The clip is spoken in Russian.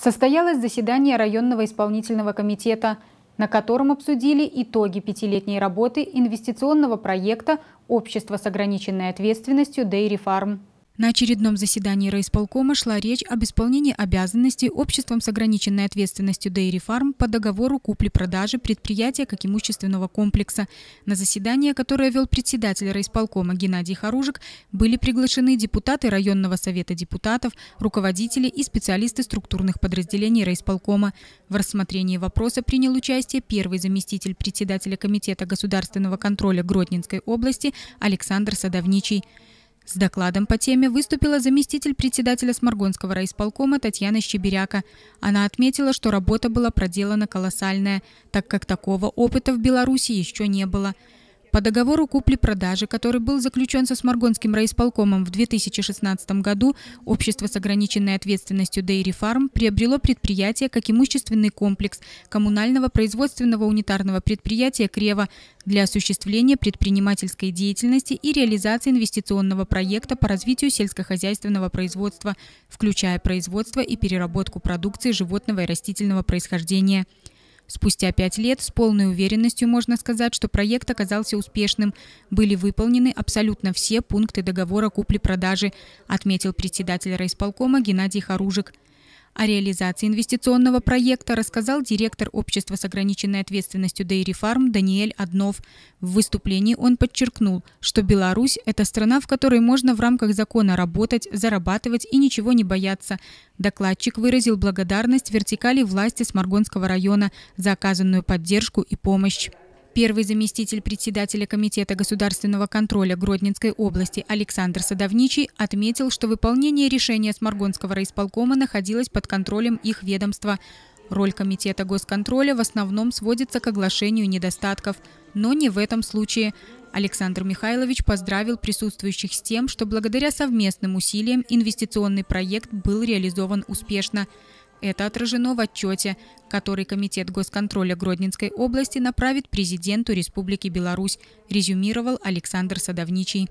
Состоялось заседание районного исполнительного комитета, на котором обсудили итоги пятилетней работы инвестиционного проекта «Общество с ограниченной ответственностью Dairy Farm». На очередном заседании райисполкома шла речь об исполнении обязанностей обществом с ограниченной ответственностью Dairy Farm по договору купли-продажи предприятия как имущественного комплекса. На заседание, которое вел председатель райисполкома Геннадий Харужик, были приглашены депутаты районного совета депутатов, руководители и специалисты структурных подразделений райисполкома. В рассмотрении вопроса принял участие первый заместитель председателя Комитета государственного контроля Гродненской области Александр Садовничий. С докладом по теме выступила заместитель председателя Сморгонского райисполкома Татьяна Щеберяка. Она отметила, что работа была проделана колоссальная, так как такого опыта в Беларуси еще не было – по договору купли-продажи, который был заключен со Сморгонским райисполкомом в 2016 году, общество с ограниченной ответственностью Dairy Farm приобрело предприятие как имущественный комплекс коммунального производственного унитарного предприятия «Крева» для осуществления предпринимательской деятельности и реализации инвестиционного проекта по развитию сельскохозяйственного производства, включая производство и переработку продукции животного и растительного происхождения – Спустя пять лет с полной уверенностью можно сказать, что проект оказался успешным. Были выполнены абсолютно все пункты договора купли-продажи, отметил председатель райисполкома Геннадий Харужик. О реализации инвестиционного проекта рассказал директор общества с ограниченной ответственностью Dairy Farm Даниэль Однов. В выступлении он подчеркнул, что Беларусь – это страна, в которой можно в рамках закона работать, зарабатывать и ничего не бояться. Докладчик выразил благодарность вертикали власти Сморгонского района за оказанную поддержку и помощь. Первый заместитель председателя Комитета государственного контроля Гродненской области Александр Садовничий отметил, что выполнение решения Сморгонского райисполкома находилось под контролем их ведомства. Роль Комитета госконтроля в основном сводится к оглашению недостатков, но не в этом случае. Александр Михайлович поздравил присутствующих с тем, что благодаря совместным усилиям инвестиционный проект был реализован успешно – это отражено в отчете, который Комитет госконтроля Гродненской области направит президенту Республики Беларусь, резюмировал Александр Садовничий.